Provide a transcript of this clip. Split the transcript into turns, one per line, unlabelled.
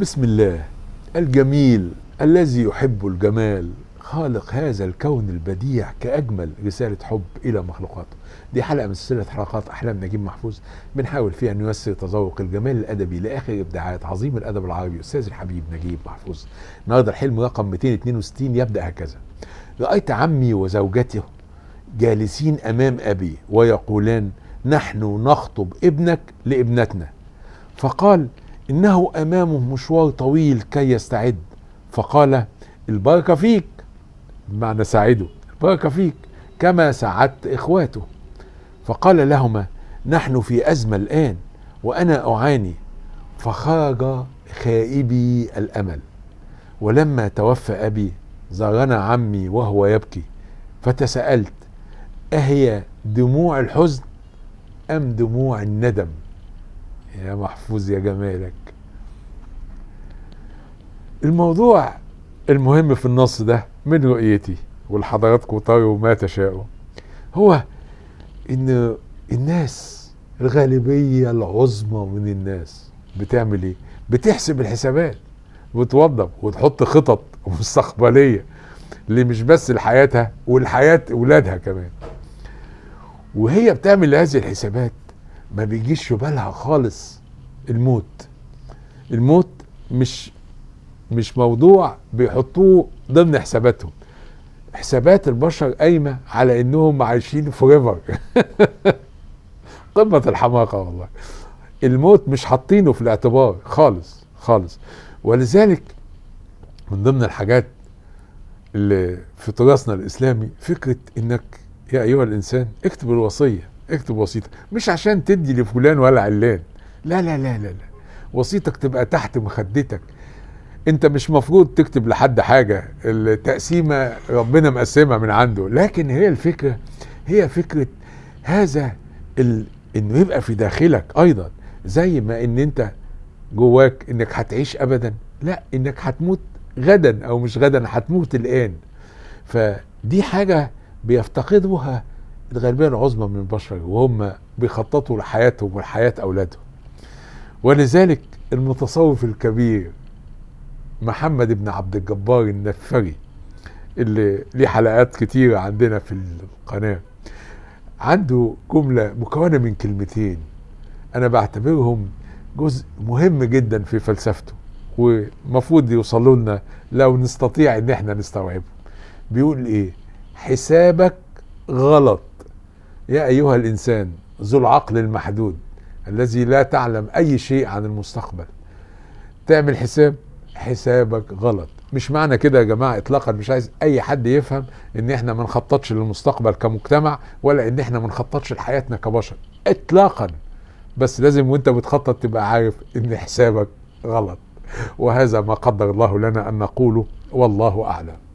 بسم الله الجميل الذي يحب الجمال خالق هذا الكون البديع كأجمل رسالة حب إلى مخلوقاته دي حلقة من سلسلة حلقات أحلام نجيب محفوظ بنحاول فيها أن نيسر تذوق الجمال الأدبي لآخر إبداعات عظيم الأدب العربي أستاذ الحبيب نجيب محفوظ النهارده الحلم رقم 262 يبدأ هكذا رأيت عمي وزوجته جالسين أمام أبي ويقولان نحن نخطب ابنك لابنتنا فقال إنه أمامه مشوار طويل كي يستعد فقال البركة فيك بمعنى ساعده البركة فيك كما ساعدت إخواته فقال لهما نحن في أزمة الآن وأنا أعاني فخرج خائبي الأمل ولما توفى أبي زارنا عمي وهو يبكي فتساءلت أهي دموع الحزن أم دموع الندم يا محفوظ يا جمالك الموضوع المهم في النص ده من رؤيتي ولحضراتكم طاروا ما تشاءوا هو ان الناس الغالبية العظمى من الناس بتعمل ايه بتحسب الحسابات وتوضب وتحط خطط مستقبلية اللي مش بس لحياتها ولحياة ولادها كمان وهي بتعمل هذه الحسابات ما بيجيش في بالها خالص الموت الموت مش مش موضوع بيحطوه ضمن حساباتهم حسابات البشر قايمه على انهم عايشين فوريفر قمه الحماقه والله الموت مش حاطينه في الاعتبار خالص خالص ولذلك من ضمن الحاجات اللي في تراثنا الاسلامي فكره انك يا ايها الانسان اكتب الوصيه اكتب وسيطه مش عشان تدي لفلان ولا علان لا لا لا لا, لا. وسيطك تبقى تحت مخدتك انت مش مفروض تكتب لحد حاجه التقسيمه ربنا مقسمها من عنده لكن هي الفكره هي فكره هذا ال... انه يبقى في داخلك ايضا زي ما ان انت جواك انك هتعيش ابدا لا انك هتموت غدا او مش غدا هتموت الان فدي حاجه بيفتقدوها الغالبيه العظمى من البشر وهم بيخططوا لحياتهم ولحياه اولادهم ولذلك المتصوف الكبير محمد بن عبد الجبار النفري اللي ليه حلقات كتيرة عندنا في القناة عنده جملة مكونة من كلمتين أنا بعتبرهم جزء مهم جدا في فلسفته ومفروض يوصلوا لنا لو نستطيع إن احنا نستوعبه بيقول إيه حسابك غلط يا أيها الإنسان ذو العقل المحدود الذي لا تعلم أي شيء عن المستقبل تعمل حساب حسابك غلط مش معنى كده يا جماعة إطلاقا مش عايز أي حد يفهم إن إحنا ما نخططش للمستقبل كمجتمع ولا إن إحنا ما نخططش لحياتنا كبشر إطلاقا بس لازم وأنت بتخطط تبقى عارف إن حسابك غلط وهذا ما قدر الله لنا أن نقوله والله أعلم